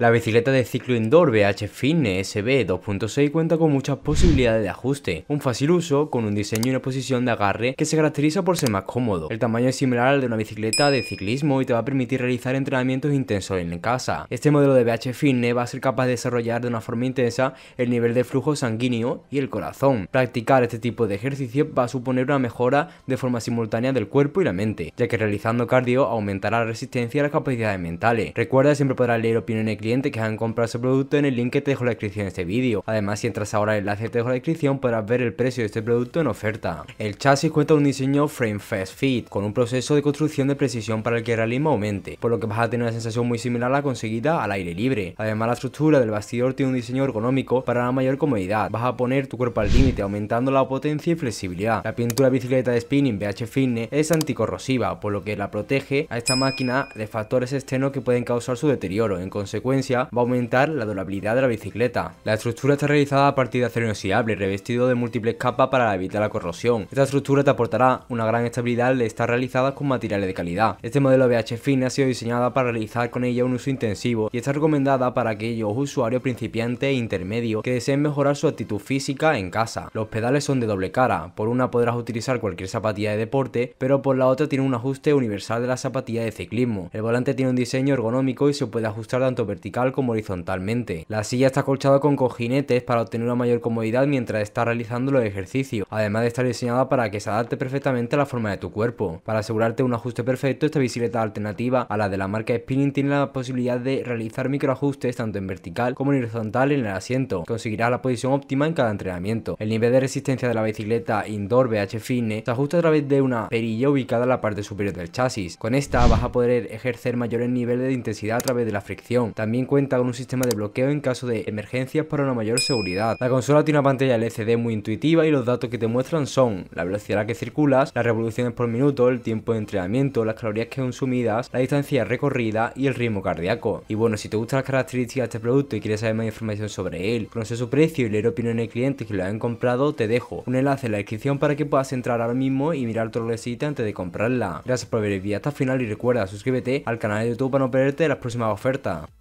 La bicicleta de ciclo indoor BH Fitness SB 2.6 cuenta con muchas posibilidades de ajuste, un fácil uso con un diseño y una posición de agarre que se caracteriza por ser más cómodo. El tamaño es similar al de una bicicleta de ciclismo y te va a permitir realizar entrenamientos intensos en casa. Este modelo de BH Fitness va a ser capaz de desarrollar de una forma intensa el nivel de flujo sanguíneo y el corazón. Practicar este tipo de ejercicio va a suponer una mejora de forma simultánea del cuerpo y la mente, ya que realizando cardio aumentará la resistencia y las capacidades mentales. Recuerda siempre podrás leer opiniones que han comprado ese producto en el link que te dejo en la descripción de este vídeo. Además, si entras ahora el enlace que te dejo en la descripción, podrás ver el precio de este producto en oferta. El chasis cuenta con un diseño frame fast fit, con un proceso de construcción de precisión para el que el realismo aumente, por lo que vas a tener una sensación muy similar a la conseguida al aire libre. Además, la estructura del bastidor tiene un diseño ergonómico para la mayor comodidad. Vas a poner tu cuerpo al límite, aumentando la potencia y flexibilidad. La pintura bicicleta de spinning BH Fitness es anticorrosiva, por lo que la protege a esta máquina de factores externos que pueden causar su deterioro. En consecuencia, va a aumentar la durabilidad de la bicicleta. La estructura está realizada a partir de acero inoxidable, revestido de múltiples capas para evitar la corrosión. Esta estructura te aportará una gran estabilidad al estar realizada con materiales de calidad. Este modelo BH Fin ha sido diseñada para realizar con ella un uso intensivo y está recomendada para aquellos usuarios principiantes e intermedios que deseen mejorar su actitud física en casa. Los pedales son de doble cara, por una podrás utilizar cualquier zapatilla de deporte, pero por la otra tiene un ajuste universal de la zapatilla de ciclismo. El volante tiene un diseño ergonómico y se puede ajustar tanto vertical como horizontalmente. La silla está colchada con cojinetes para obtener una mayor comodidad mientras estás realizando los ejercicios, además de estar diseñada para que se adapte perfectamente a la forma de tu cuerpo. Para asegurarte un ajuste perfecto, esta bicicleta alternativa a la de la marca Spinning tiene la posibilidad de realizar microajustes tanto en vertical como en horizontal en el asiento. Conseguirás la posición óptima en cada entrenamiento. El nivel de resistencia de la bicicleta indoor BH Fitness se ajusta a través de una perilla ubicada en la parte superior del chasis. Con esta vas a poder ejercer mayores niveles de intensidad a través de la fricción. También cuenta con un sistema de bloqueo en caso de emergencias para una mayor seguridad. La consola tiene una pantalla LCD muy intuitiva y los datos que te muestran son la velocidad a la que circulas, las revoluciones por minuto, el tiempo de entrenamiento, las calorías que consumidas, la distancia recorrida y el ritmo cardíaco. Y bueno, si te gustan las características de este producto y quieres saber más información sobre él, conocer su precio y leer opiniones de clientes que lo hayan comprado, te dejo un enlace en la descripción para que puedas entrar ahora mismo y mirar todo lo que antes de comprarla. Gracias por ver el vídeo hasta el final y recuerda suscríbete al canal de YouTube para no perderte las próximas ofertas.